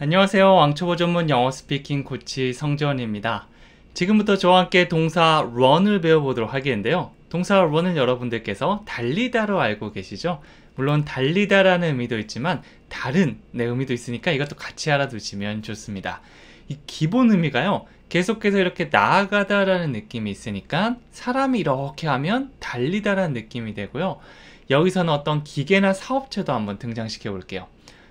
안녕하세요. 왕초보 전문 영어 스피킹 코치 성재원입니다. 지금부터 저와 함께 동사 run을 배워보도록 하겠는데요. 동사 run은 여러분들께서 달리다로 알고 계시죠? 물론 달리다라는 의미도 있지만 다른 네, 의미도 있으니까 이것도 같이 알아두시면 좋습니다. 이 기본 의미가요. 계속해서 이렇게 나아가다라는 느낌이 있으니까 사람이 이렇게 하면 달리다라는 느낌이 되고요. 여기서는 어떤 기계나 사업체도 한번 등장시켜 볼게요.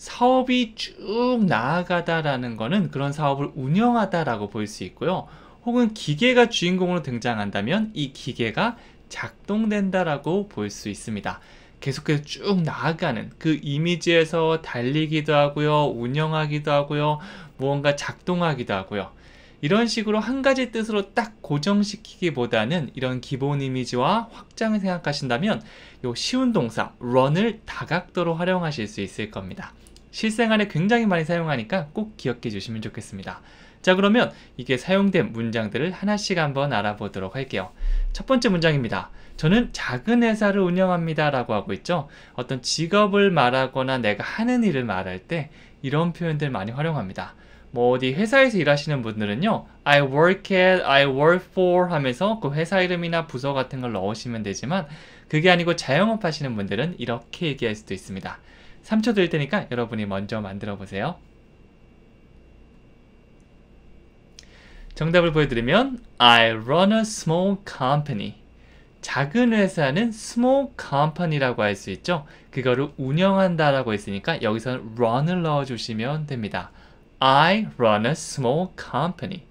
사업이 쭉 나아가다라는 거는 그런 사업을 운영하다라고 볼 수 있고요. 혹은 기계가 주인공으로 등장한다면 이 기계가 작동된다라고 볼 수 있습니다. 계속해서 쭉 나아가는 그 이미지에서 달리기도 하고요, 운영하기도 하고요, 무언가 작동하기도 하고요. 이런 식으로 한 가지 뜻으로 딱 고정시키기보다는 이런 기본 이미지와 확장을 생각하신다면 이 쉬운 동사 run을 다각도로 활용하실 수 있을 겁니다. 실생활에 굉장히 많이 사용하니까 꼭 기억해 주시면 좋겠습니다. 자 그러면 이게 사용된 문장들을 하나씩 한번 알아보도록 할게요. 첫 번째 문장입니다. 저는 작은 회사를 운영합니다 라고 하고 있죠. 어떤 직업을 말하거나 내가 하는 일을 말할 때 이런 표현들 많이 활용합니다. 뭐 어디 회사에서 일하시는 분들은요 I work at, I work for 하면서 그 회사 이름이나 부서 같은 걸 넣으시면 되지만 그게 아니고 자영업 하시는 분들은 이렇게 얘기할 수도 있습니다 3초 드릴 테니까 여러분이 먼저 만들어 보세요. 정답을 보여드리면 I run a small company. 작은 회사는 small company라고 할 수 있죠. 그거를 운영한다라고 했으니까 여기서는 run을 넣어주시면 됩니다. I run a small company.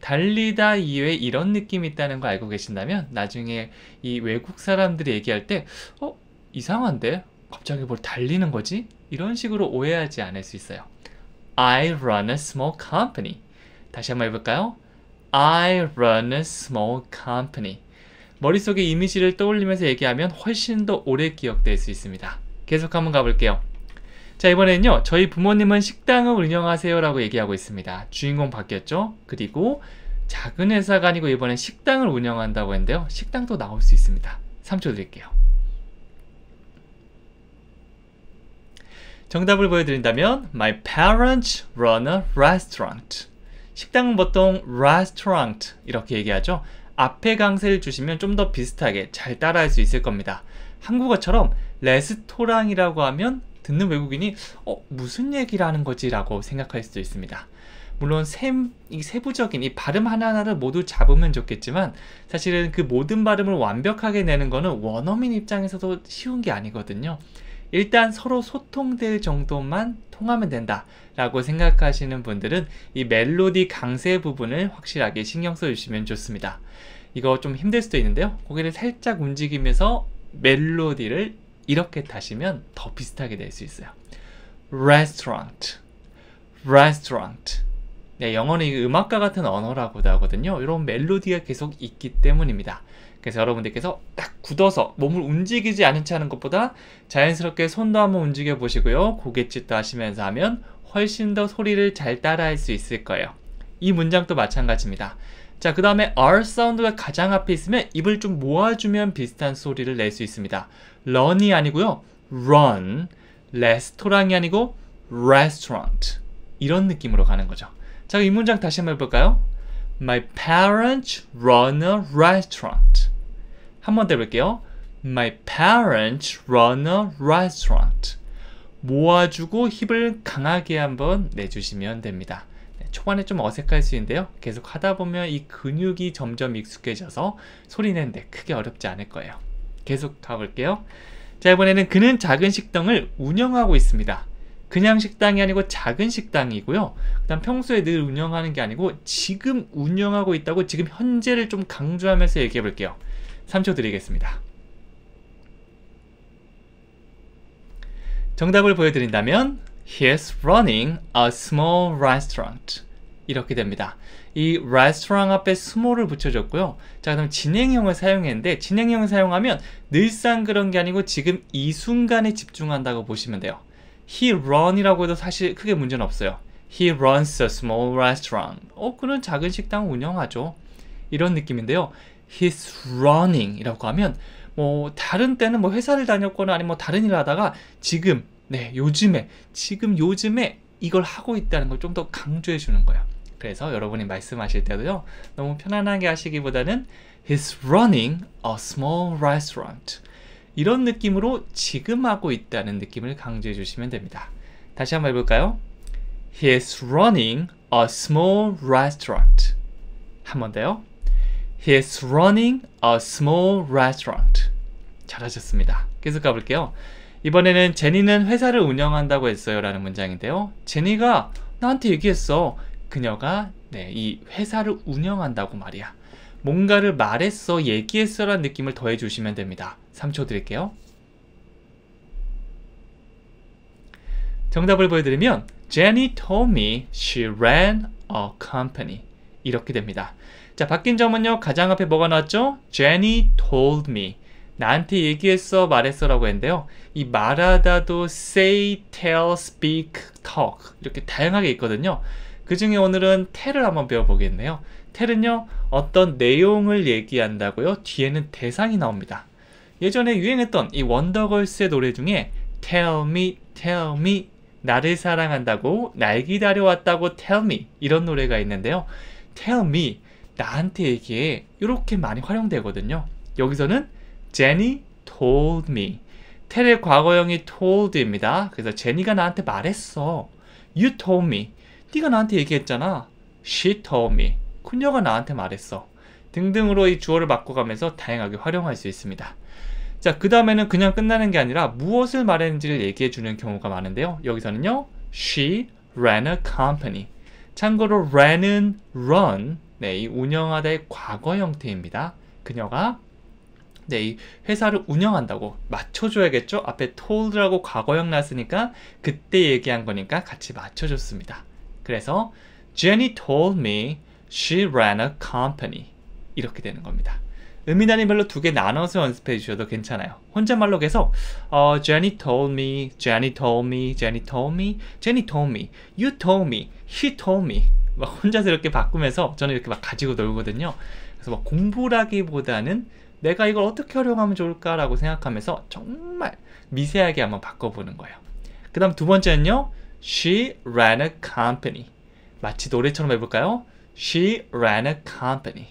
달리다 이외에 이런 느낌이 있다는 거 알고 계신다면 나중에 이 외국 사람들이 얘기할 때 어? 이상한데? 갑자기 뭘 달리는 거지? 이런 식으로 오해하지 않을 수 있어요. I run a small company. 다시 한번 해볼까요? I run a small company. 머릿속에 이미지를 떠올리면서 얘기하면 훨씬 더 오래 기억될 수 있습니다. 계속 한번 가볼게요. 자 이번에는요. 저희 부모님은 식당을 운영하세요 라고 얘기하고 있습니다. 주인공 바뀌었죠? 그리고 작은 회사가 아니고 이번엔 식당을 운영한다고 했는데요. 식당도 나올 수 있습니다. 3초 드릴게요. 정답을 보여드린다면 My parents run a restaurant. 식당은 보통 restaurant 이렇게 얘기하죠. 앞에 강세를 주시면 좀 더 비슷하게 잘 따라할 수 있을 겁니다. 한국어처럼 레스토랑이라고 하면 듣는 외국인이 어, 무슨 얘기라는 거지? 라고 생각할 수도 있습니다. 물론 셈, 이 세부적인 이 발음 하나하나를 모두 잡으면 좋겠지만 사실은 그 모든 발음을 완벽하게 내는 거는 원어민 입장에서도 쉬운 게 아니거든요. 일단 서로 소통될 정도만 통하면 된다 라고 생각하시는 분들은 이 멜로디 강세 부분을 확실하게 신경 써주시면 좋습니다 이거 좀 힘들 수도 있는데요 고개를 살짝 움직이면서 멜로디를 이렇게 타시면 더 비슷하게 될 수 있어요 restaurant restaurant 네, 영어는 음악과 같은 언어라고도 하거든요 이런 멜로디가 계속 있기 때문입니다 그래서 여러분들께서 딱 굳어서 몸을 움직이지 않은 채 하는 것보다 자연스럽게 손도 한번 움직여 보시고요. 고갯짓도 하시면서 하면 훨씬 더 소리를 잘 따라할 수 있을 거예요. 이 문장도 마찬가지입니다. 자, 그 다음에 R 사운드가 가장 앞에 있으면 입을 좀 모아주면 비슷한 소리를 낼 수 있습니다. run이 아니고요. run, 레스토랑이 아니고 restaurant 이런 느낌으로 가는 거죠. 자, 이 문장 다시 한번 해볼까요? My parents run a restaurant. 한번더 해볼게요. My parents run a restaurant. 모아주고 힙을 강하게 한번 내주시면 됩니다. 네, 초반에 좀 어색할 수 있는데요. 계속 하다 보면 이 근육이 점점 익숙해져서 소리 내는데 크게 어렵지 않을 거예요. 계속 가볼게요. 자 이번에는 그는 작은 식당을 운영하고 있습니다. 그냥 식당이 아니고 작은 식당이고요. 그다음 평소에 늘 운영하는 게 아니고 지금 운영하고 있다고 지금 현재를 좀 강조하면서 얘기해 볼게요. 3초 드리겠습니다. 정답을 보여드린다면 He's running a small restaurant. 이렇게 됩니다. 이 restaurant 앞에 스몰을 붙여줬고요. 자, 그럼 진행형을 사용했는데 진행형을 사용하면 늘상 그런 게 아니고 지금 이 순간에 집중한다고 보시면 돼요. He run이라고 해도 사실 크게 문제는 없어요. He runs a small restaurant. 어, 그는 작은 식당 운영하죠. 이런 느낌인데요. He's running이라고 하면 뭐 다른 때는 뭐 회사를 다녔거나 아니면 뭐 다른 일을 하다가 지금 네 요즘에 지금 요즘에 이걸 하고 있다는 걸 좀 더 강조해 주는 거예요. 그래서 여러분이 말씀하실 때도요 너무 편안하게 하시기보다는 He's running a small restaurant. 이런 느낌으로 지금 하고 있다는 느낌을 강조해 주시면 됩니다. 다시 한번 해볼까요? He is running a small restaurant. 한번 더요. He is running a small restaurant. 잘하셨습니다. 계속 가볼게요. 이번에는 제니는 회사를 운영한다고 했어요 라는 문장인데요. 제니가 나한테 얘기했어. 그녀가 네, 이 회사를 운영한다고 말이야. 뭔가를 말했어, 얘기했어 라는 느낌을 더해주시면 됩니다. 3초 드릴게요. 정답을 보여드리면 Jenny told me she ran a company 이렇게 됩니다. 자 바뀐 점은요 가장 앞에 뭐가 나왔죠? Jenny told me 나한테 얘기했어 말했어 라고 했는데요 이 말하다도 say, tell, speak, talk 이렇게 다양하게 있거든요 그 중에 오늘은 tell을 한번 배워보겠네요 텔은요 어떤 내용을 얘기한다고요 뒤에는 대상이 나옵니다 예전에 유행했던 이 원더걸스의 노래 중에 Tell me, tell me 나를 사랑한다고 날 기다려왔다고 Tell me 이런 노래가 있는데요 Tell me 나한테 얘기해 이렇게 많이 활용되거든요 여기서는 Jenny told me 텔의 과거형이 told입니다 그래서 제니가 나한테 말했어 You told me 네가 나한테 얘기했잖아 She told me 그녀가 나한테 말했어. 등등으로 이 주어를 바꿔가면서 다양하게 활용할 수 있습니다. 자, 그 다음에는 그냥 끝나는 게 아니라 무엇을 말했는지를 얘기해 주는 경우가 많은데요. 여기서는요. She ran a company. 참고로 ran은 run, 네, 이 운영하다의 과거 형태입니다. 그녀가 네, 이 회사를 운영한다고 맞춰줘야겠죠? 앞에 told라고 과거형 났으니까 그때 얘기한 거니까 같이 맞춰줬습니다. 그래서 Jenny told me She ran a company. 이렇게 되는 겁니다. 의미 단위별로두 개 나눠서 연습해 주셔도 괜찮아요. 혼잣말로 계속 어, Jenny told me, Jenny told me, Jenny told me, Jenny told me, you told me, he told me 막 혼자서 이렇게 바꾸면서 저는 이렇게 막 가지고 놀거든요. 그래서 막 공부라기보다는 내가 이걸 어떻게 활용하면 좋을까라고 생각하면서 정말 미세하게 한번 바꿔보는 거예요. 그 다음 두 번째는요. She ran a company. 마치 노래처럼 해볼까요? She ran a company.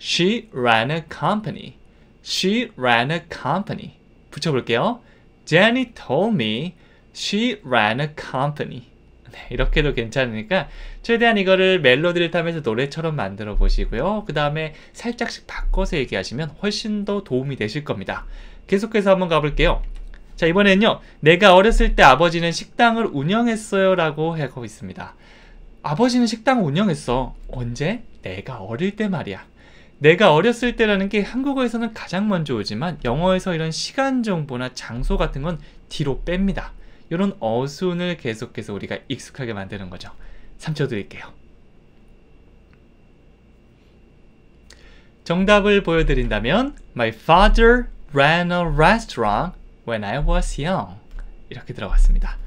She ran a company. She ran a company. 붙여볼게요. Jenny told me she ran a company. 네, 이렇게도 괜찮으니까 최대한 이거를 멜로디를 타면서 노래처럼 만들어 보시고요. 그 다음에 살짝씩 바꿔서 얘기하시면 훨씬 더 도움이 되실 겁니다. 계속해서 한번 가볼게요. 자 이번에는요. 내가 어렸을 때 아버지는 식당을 운영했어요 라고 하고 있습니다. 아버지는 식당을 운영했어. 언제? 내가 어릴 때 말이야. 내가 어렸을 때라는 게 한국어에서는 가장 먼저 오지만 영어에서 이런 시간 정보나 장소 같은 건 뒤로 뺍니다. 이런 어순을 계속해서 우리가 익숙하게 만드는 거죠. 3초 드릴게요. 정답을 보여드린다면 My father ran a restaurant when I was young 이렇게 들어갔습니다.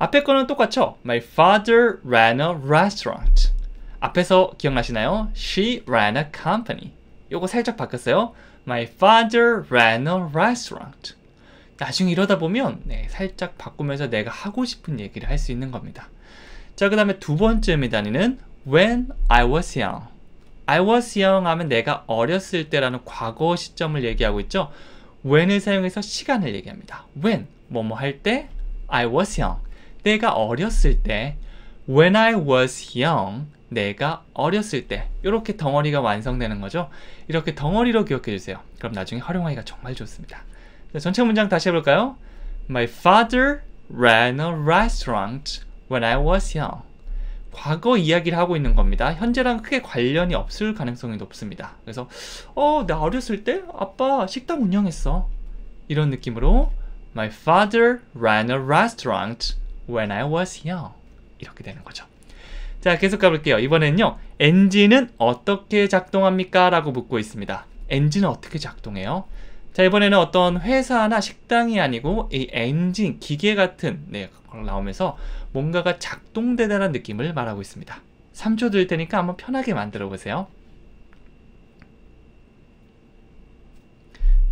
앞에 거는 똑같죠? My father ran a restaurant. 앞에서 기억나시나요? She ran a company. 요거 살짝 바꿨어요. My father ran a restaurant. 나중에 이러다 보면 네, 살짝 바꾸면서 내가 하고 싶은 얘기를 할 수 있는 겁니다. 자, 그 다음에 두 번째 의미단위는 When I was young. I was young 하면 내가 어렸을 때라는 과거 시점을 얘기하고 있죠. when을 사용해서 시간을 얘기합니다. when, 뭐뭐 할 때 I was young. 내가 어렸을 때 When I was young 내가 어렸을 때 이렇게 덩어리가 완성되는 거죠 이렇게 덩어리로 기억해 주세요 그럼 나중에 활용하기가 정말 좋습니다 전체 문장 다시 해볼까요? My father ran a restaurant when I was young 과거 이야기를 하고 있는 겁니다 현재랑 크게 관련이 없을 가능성이 높습니다 그래서 어나 어렸을 때 아빠 식당 운영했어 이런 느낌으로 My father ran a restaurant when I was young 이렇게 되는 거죠. 자 계속 가볼게요. 이번에는요. 엔진은 어떻게 작동합니까? 라고 묻고 있습니다. 엔진은 어떻게 작동해요? 자 이번에는 어떤 회사나 식당이 아니고 이 엔진 기계 같은 네 나오면서 뭔가가 작동되다는 느낌을 말하고 있습니다. 3초 들 테니까 한번 편하게 만들어 보세요.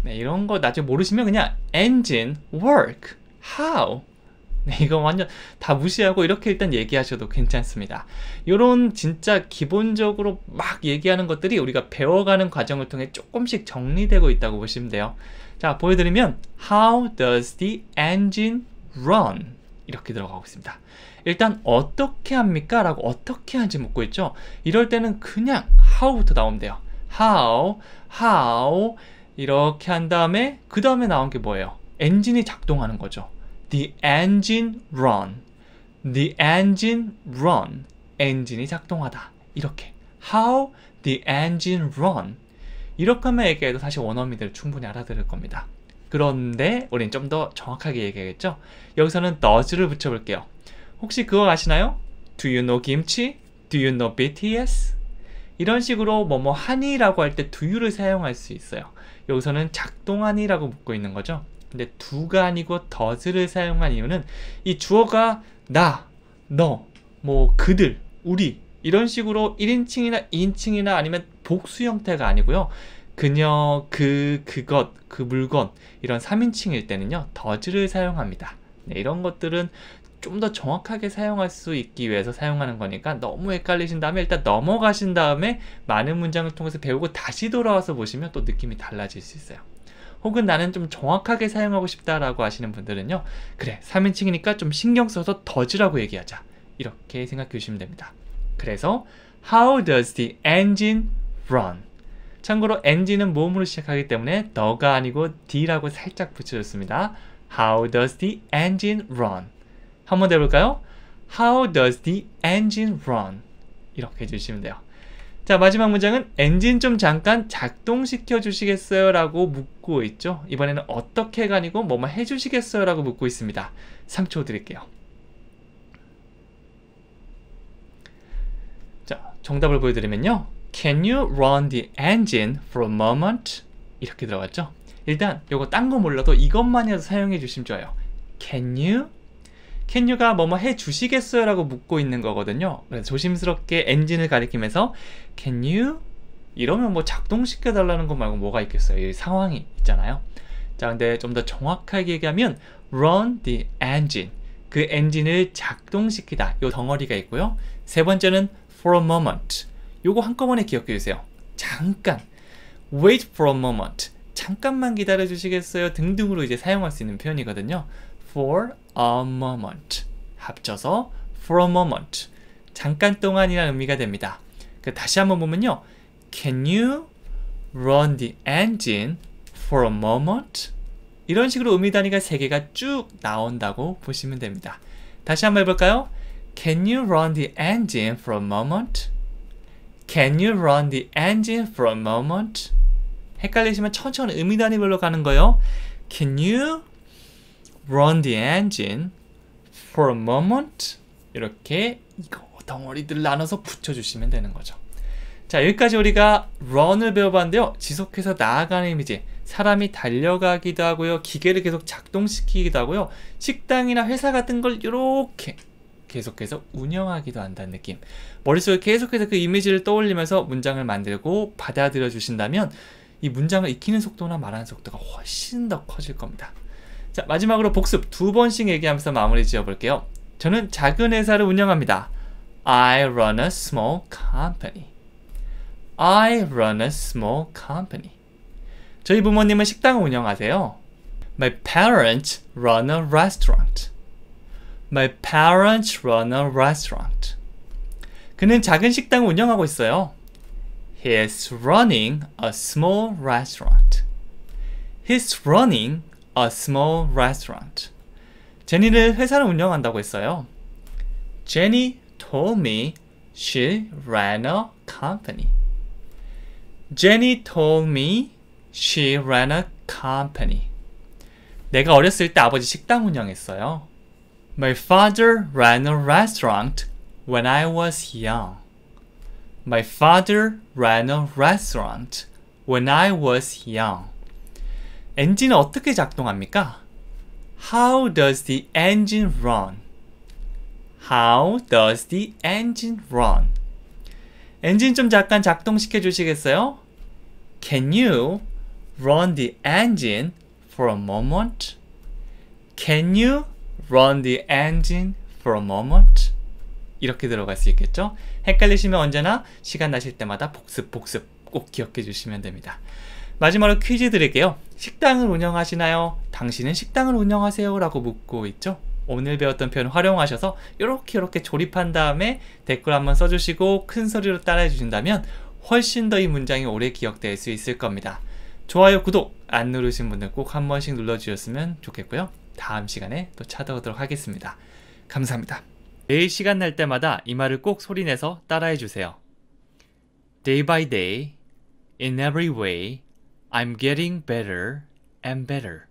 네, 이런 거 나중에 모르시면 그냥 엔진, g i n e work, how 네, 이거 완전 다 무시하고 이렇게 일단 얘기하셔도 괜찮습니다. 이런 진짜 기본적으로 막 얘기하는 것들이 우리가 배워가는 과정을 통해 조금씩 정리되고 있다고 보시면 돼요. 자, 보여드리면 How does the engine run? 이렇게 들어가고 있습니다. 일단 어떻게 합니까? 라고 어떻게 하는지 묻고 있죠. 이럴 때는 그냥 how부터 나오면 돼요. how, how 이렇게 한 다음에 그 다음에 나온 게 뭐예요? 엔진이 작동하는 거죠. The engine run. The engine run. 엔진이 작동하다. 이렇게. How the engine run. 이렇게만 얘기해도 사실 원어민들 충분히 알아들을 겁니다. 그런데 우린 좀더 정확하게 얘기하겠죠? 여기서는 does를 붙여볼게요. 혹시 그거 아시나요? Do you know 김치? Do you know BTS? 이런 식으로 뭐뭐 뭐 하니라고 할 때 do you를 사용할 수 있어요. 여기서는 작동하니라고 묻고 있는 거죠. 근데 두가 아니고 더즈를 사용한 이유는 이 주어가 나, 너, 뭐 그들, 우리 이런 식으로 1인칭이나 2인칭이나 아니면 복수 형태가 아니고요. 그녀, 그, 그것, 그 물건 이런 3인칭일 때는요. 더즈를 사용합니다. 네, 이런 것들은 좀 더 정확하게 사용할 수 있기 위해서 사용하는 거니까 너무 헷갈리신 다음에 일단 넘어가신 다음에 많은 문장을 통해서 배우고 다시 돌아와서 보시면 또 느낌이 달라질 수 있어요. 혹은 나는 좀 정확하게 사용하고 싶다라고 하시는 분들은요. 그래, 3인칭이니까 좀 신경 써서 더즈라고 얘기하자. 이렇게 생각해 주시면 됩니다. 그래서 How does the engine run? 참고로 엔진은 모음으로 시작하기 때문에 더가 아니고 d라고 살짝 붙여줬습니다. How does the engine run? 한번 해볼까요? How does the engine run? 이렇게 해주시면 돼요. 자 마지막 문장은 엔진 좀 잠깐 작동시켜 주시겠어요? 라고 묻고 있죠. 이번에는 어떻게가 아니고 뭐만 해주시겠어요? 라고 묻고 있습니다. 3초 드릴게요. 자 정답을 보여드리면요. Can you run the engine for a moment? 이렇게 들어갔죠. 일단 요거 딴 거 몰라도 이것만이라도 사용해 주시면 좋아요. Can you 캔유가 뭐뭐 해 주시겠어요? 라고 묻고 있는 거거든요. 조심스럽게 엔진을 가리키면서 캔유? 이러면 뭐 작동시켜 달라는 것 말고 뭐가 있겠어요? 이 상황이 있잖아요. 자, 근데 좀 더 정확하게 얘기하면 run the engine. 그 엔진을 작동시키다. 요 덩어리가 있고요. 세 번째는 for a moment. 요거 한꺼번에 기억해 주세요. 잠깐. wait for a moment. 잠깐만 기다려 주시겠어요? 등등으로 이제 사용할 수 있는 표현이거든요. for a moment 합쳐서 for a moment 잠깐 동안이라는 의미가 됩니다. 다시 한번 보면요. Can you run the engine for a moment? 이런 식으로 의미 단위가 세 개가 쭉 나온다고 보시면 됩니다. 다시 한번 해볼까요? Can you run the engine for a moment? Can you run the engine for a moment? 헷갈리시면 천천히 의미 단위별로 가는 거요 Can you run the engine for a moment 이렇게 이거 덩어리들 나눠서 붙여주시면 되는 거죠. 자 여기까지 우리가 run을 배워봤는데요. 지속해서 나아가는 이미지 사람이 달려가기도 하고요. 기계를 계속 작동시키기도 하고요. 식당이나 회사 같은 걸 이렇게 계속해서 운영하기도 한다는 느낌 머릿속에 계속해서 그 이미지를 떠올리면서 문장을 만들고 받아들여 주신다면 이 문장을 익히는 속도나 말하는 속도가 훨씬 더 커질 겁니다 자, 마지막으로 복습 두 번씩 얘기하면서 마무리 지어볼게요. 저는 작은 회사를 운영합니다. I run a small company. I run a small company. 저희 부모님은 식당을 운영하세요. My parents run a restaurant. My parents run a restaurant. 그는 작은 식당을 운영하고 있어요. He is running a small restaurant. He's running a small restaurant. 제니는 회사를 운영한다고 했어요. Jenny told me she ran a company. Jenny told me she ran a company. 내가 어렸을 때 아버지 식당 운영했어요. My father ran a restaurant when I was young. My father ran a restaurant when I was young. 엔진은 어떻게 작동합니까? How does the engine run? How does the engine run? 엔진 좀 잠깐 작동시켜 주시겠어요? Can you run the engine for a moment? Can you run the engine for a moment? 이렇게 들어갈 수 있겠죠? 헷갈리시면 언제나 시간 나실 때마다 복습 복습 꼭 기억해 주시면 됩니다. 마지막으로 퀴즈 드릴게요. 식당을 운영하시나요? 당신은 식당을 운영하세요? 라고 묻고 있죠. 오늘 배웠던 표현 활용하셔서 이렇게 이렇게 조립한 다음에 댓글 한번 써주시고 큰 소리로 따라해 주신다면 훨씬 더 이 문장이 오래 기억될 수 있을 겁니다. 좋아요, 구독 안 누르신 분들 꼭 한 번씩 눌러주셨으면 좋겠고요. 다음 시간에 또 찾아오도록 하겠습니다. 감사합니다. 매일 시간 날 때마다 이 말을 꼭 소리내서 따라해 주세요. Day by day, in every way, I'm getting better and better.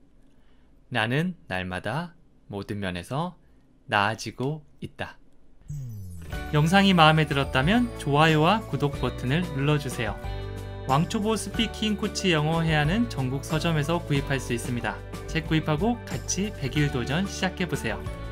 나는 날마다 모든 면에서 나아지고 있다. 영상이 마음에 들었다면 좋아요와 구독 버튼을 눌러주세요. 왕초보 스피킹 코치 영어 해안은 전국 서점에서 구입할 수 있습니다. 책 구입하고 같이 100일 도전 시작해보세요.